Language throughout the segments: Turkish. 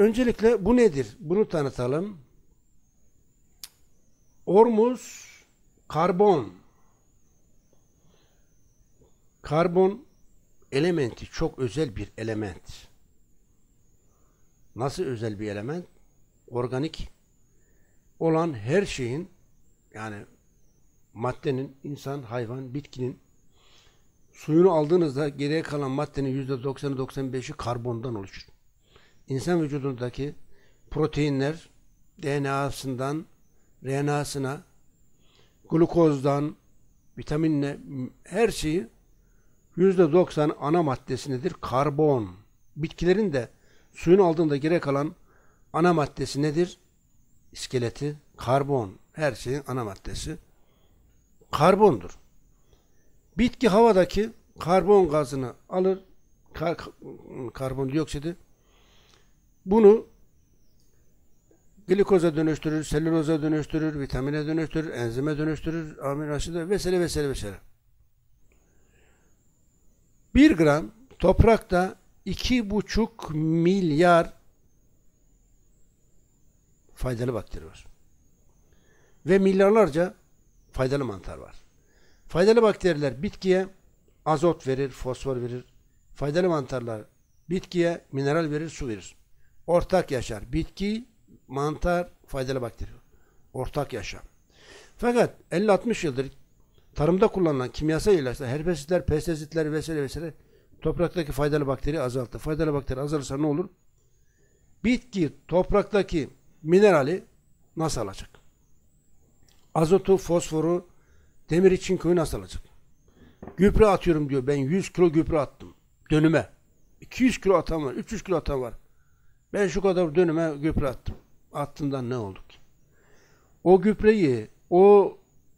öncelikle bu nedir? Bunu tanıtalım. Ormuz karbon karbon elementi çok özel bir element. Nasıl özel bir element? Organik olan her şeyin yani maddenin, insan, hayvan, bitkinin suyunu aldığınızda geriye kalan maddenin %90-95'i karbondan oluşur insan vücudundaki proteinler DNA'sından RNA'sına glukozdan vitaminle her şeyi %90 ana maddesi Karbon. Bitkilerin de suyun altında gire alan ana maddesi nedir? İskeleti, karbon. Her şeyin ana maddesi karbondur. Bitki havadaki karbon gazını alır, kar, karbon dioksidi bunu glikoza dönüştürür, selüloza dönüştürür, vitamine dönüştürür, enzime dönüştürür, amino aside vesaire vesaire vesaire. 1 gram toprakta 2,5 milyar faydalı bakteri var. Ve milyarlarca faydalı mantar var. Faydalı bakteriler bitkiye azot verir, fosfor verir. Faydalı mantarlar bitkiye mineral verir, su verir ortak yaşar. Bitki, mantar, faydalı bakteri. Ortak yaşam. Fakat 50-60 yıldır tarımda kullanılan kimyasal ilaçlar, herpesitler, pestisitler vesaire vesaire topraktaki faydalı bakteri azalttı. Faydalı bakteri azalırsa ne olur? Bitki topraktaki minerali nasıl alacak? Azotu, fosforu, demiri, çinkoyu nasıl alacak? Gübre atıyorum diyor. Ben 100 kilo gübre attım. Dönüme. 200 kilo atan var. 300 kilo atan var. Ben şu kadar dönüme gübre attım. Attığımdan ne oldu ki? O gübreyi, o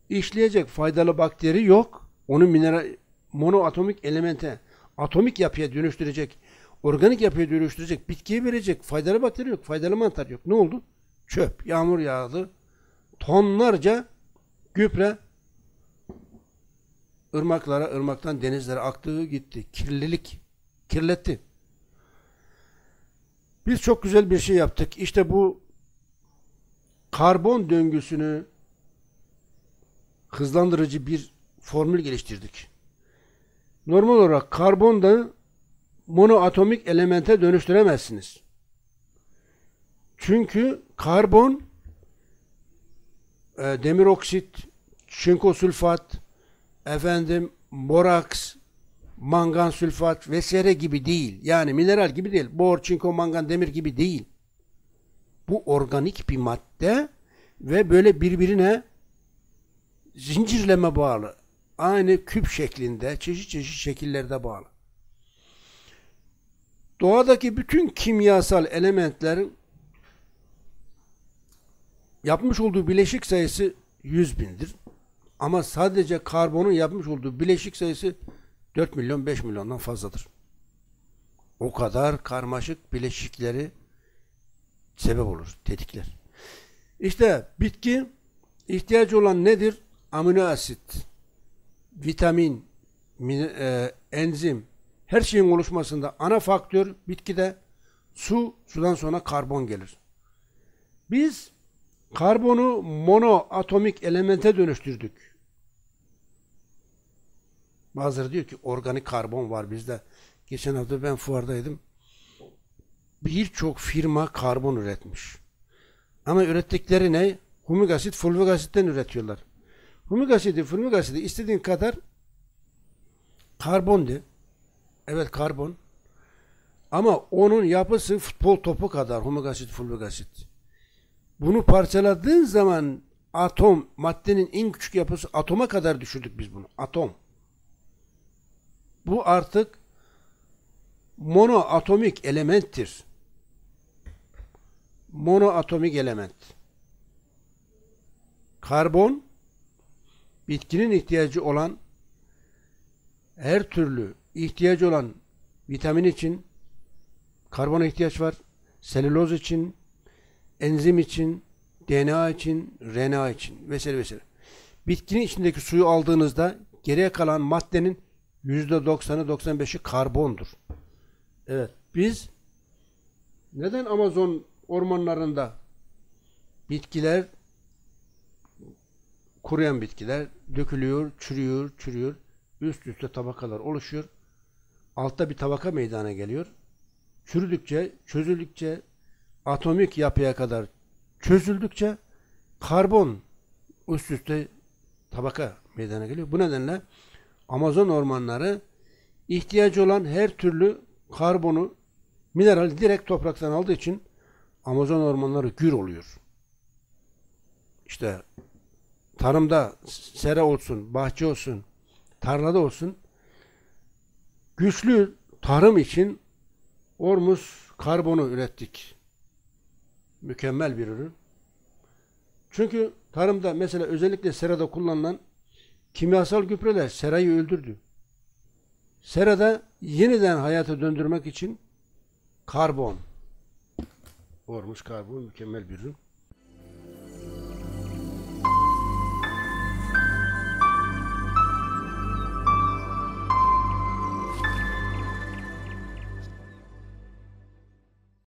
işleyecek faydalı bakteri yok. Onu mineral, monoatomik elemente, atomik yapıya dönüştürecek, organik yapıya dönüştürecek, bitkiye verecek faydalı bakteri yok, faydalı mantar yok. Ne oldu? Çöp, yağmur yağdı. Tonlarca gübre ırmaklara, ırmaktan denizlere aktığı gitti. Kirlilik kirletti. Biz çok güzel bir şey yaptık. İşte bu karbon döngüsünü hızlandırıcı bir formül geliştirdik. Normal olarak karbonda monoatomik elemente dönüştüremezsiniz. Çünkü karbon e, demir oksit, çinko sülfat, efendim boraks mangan sülfat vesaire gibi değil. Yani mineral gibi değil. Bor, çinko, mangan, demir gibi değil. Bu organik bir madde ve böyle birbirine zincirleme bağlı. Aynı küp şeklinde, çeşit çeşit şekillerde bağlı. Doğadaki bütün kimyasal elementlerin yapmış olduğu bileşik sayısı 100 bindir. Ama sadece karbonun yapmış olduğu bileşik sayısı 4 milyon 5 milyondan fazladır. O kadar karmaşık bileşikleri sebep olur, tetikler. İşte bitki ihtiyacı olan nedir? Amino asit, vitamin, e, enzim, her şeyin oluşmasında ana faktör bitkide su, sudan sonra karbon gelir. Biz karbonu monoatomik elemente dönüştürdük. Bazıları diyor ki organik karbon var bizde. Geçen hafta ben fuardaydım. Birçok firma karbon üretmiş. Ama ürettikleri ne? Humik asit, fulvik asitten üretiyorlar. Humik asidi, fulvik asidi istediğin kadar karbon de. Evet karbon. Ama onun yapısı futbol topu kadar humik asit, fulvik asit. Bunu parçaladığın zaman atom, maddenin en küçük yapısı atoma kadar düşürdük biz bunu. Atom. Bu artık monoatomik elementtir. Monoatomik element. Karbon bitkinin ihtiyacı olan her türlü ihtiyacı olan vitamin için karbona ihtiyaç var. Selüloz için, enzim için, DNA için, RNA için vesaire vesaire. Bitkinin içindeki suyu aldığınızda geriye kalan maddenin %90'ı 95'i karbondur. Evet biz neden Amazon ormanlarında bitkiler kuruyan bitkiler dökülüyor, çürüyor, çürüyor. Üst üste tabakalar oluşuyor. Altta bir tabaka meydana geliyor. Çürüdükçe, çözüldükçe, atomik yapıya kadar çözüldükçe karbon üst üste tabaka meydana geliyor. Bu nedenle Amazon ormanları ihtiyacı olan her türlü karbonu, mineral direkt topraktan aldığı için Amazon ormanları gür oluyor. İşte tarımda sera olsun, bahçe olsun, tarlada olsun güçlü tarım için Ormus karbonu ürettik. Mükemmel bir ürün. Çünkü tarımda mesela özellikle serada kullanılan kimyasal gübreler serayı öldürdü. Serada yeniden hayata döndürmek için karbon, Ormuş karbon mükemmel bir ürün.